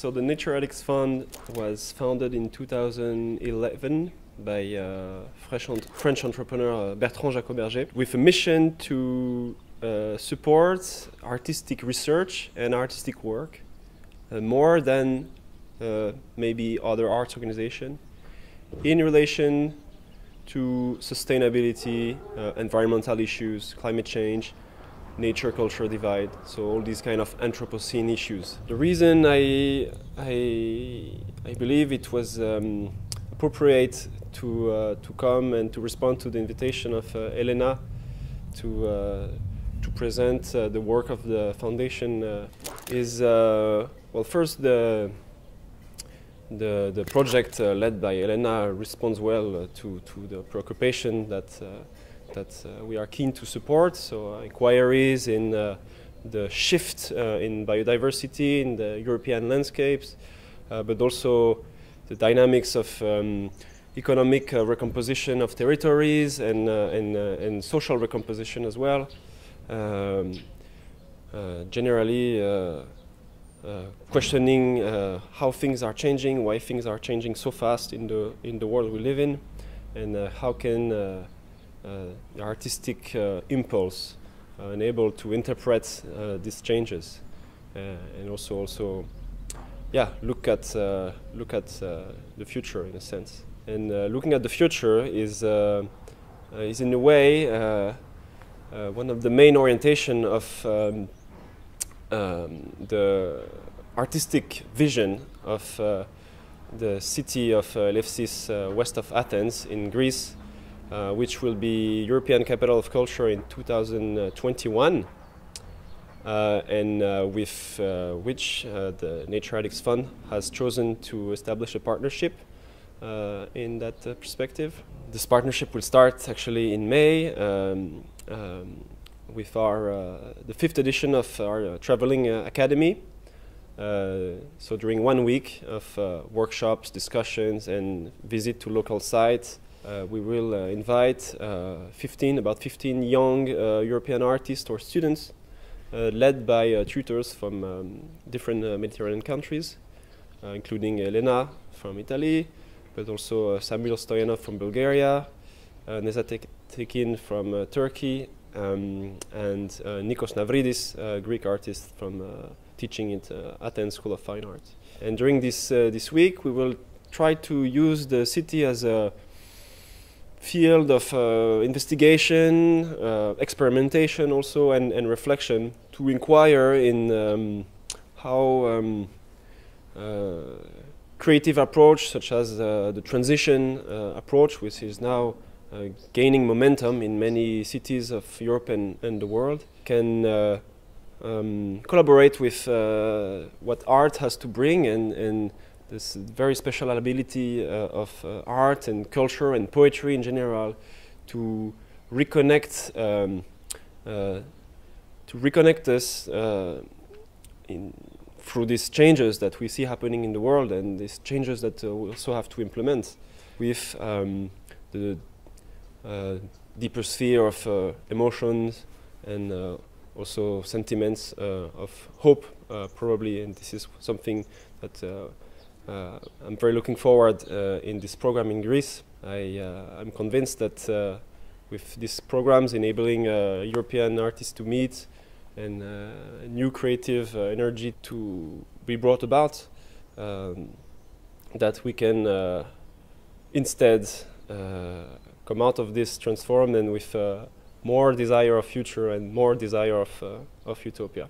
So the Naturalix Fund was founded in 2011 by uh, French, French entrepreneur uh, Bertrand Jacoberger with a mission to uh, support artistic research and artistic work uh, more than uh, maybe other arts organization in relation to sustainability, uh, environmental issues, climate change, nature-culture divide, so all these kind of Anthropocene issues. The reason I, I, I believe it was um, appropriate to, uh, to come and to respond to the invitation of uh, Elena to, uh, to present uh, the work of the foundation uh, is, uh, well, first the, the, the project led by Elena responds well to, to the preoccupation that that uh, we are keen to support. So uh, inquiries in uh, the shift in biodiversity in the European landscapes, but also the dynamics of um, economic uh, recomposition of territories and, uh, and, uh, and, social recomposition as well. Um, generally, questioning how things are changing, why things are changing so fast in the, in the world we live in, and how can uh, artistic uh, impulse and uh, able to interpret these changes and also also yeah look at look at the future in a sense and looking at the future is is in a way uh, one of the main orientation of um, um, the artistic vision of uh, the city of uh, Lefsis, uh, west of Athens in Greece uh, which will be European Capital of Culture in 2021, uh, and uh, with uh, which uh, the Nature Addicts Fund has chosen to establish a partnership in that perspective. This partnership will start actually in May. Um, um, with our uh, the fifth edition of our uh, traveling uh, academy. so during one week of workshops, discussions, and visit to local sites, uh, we will uh, invite uh, 15, about 15 young uh, European artists or students uh, led by uh, tutors from um, different Mediterranean countries, including Elena from Italy, but also Samuel Stoyanov from Bulgaria, uh, Neza Tekin from Turkey, um, and Nikos Navridis, Greek artist from teaching at Athens School of Fine Arts. And during this, this week, we will try to use the city as a field of uh, investigation, uh, experimentation also, and, and reflection to inquire in um, how um, uh, creative approach such as uh, the transition uh, approach, which is now uh, gaining momentum in many cities of Europe and, and the world, can um, collaborate with what art has to bring and, and this very special ability uh, of uh, art and culture and poetry in general to reconnect um, uh, to reconnect us in through these changes that we see happening in the world and these changes that uh, we also have to implement with um, the uh, deeper sphere of uh, emotions and also sentiments of hope, probably. And this is something that uh, I'm very looking forward uh, in this program in Greece. I, uh, I'm convinced that with these programs enabling European artists to meet and new creative energy to be brought about, um, that we can instead come out of this transformed and with more desire of future and more desire of, uh, of utopia.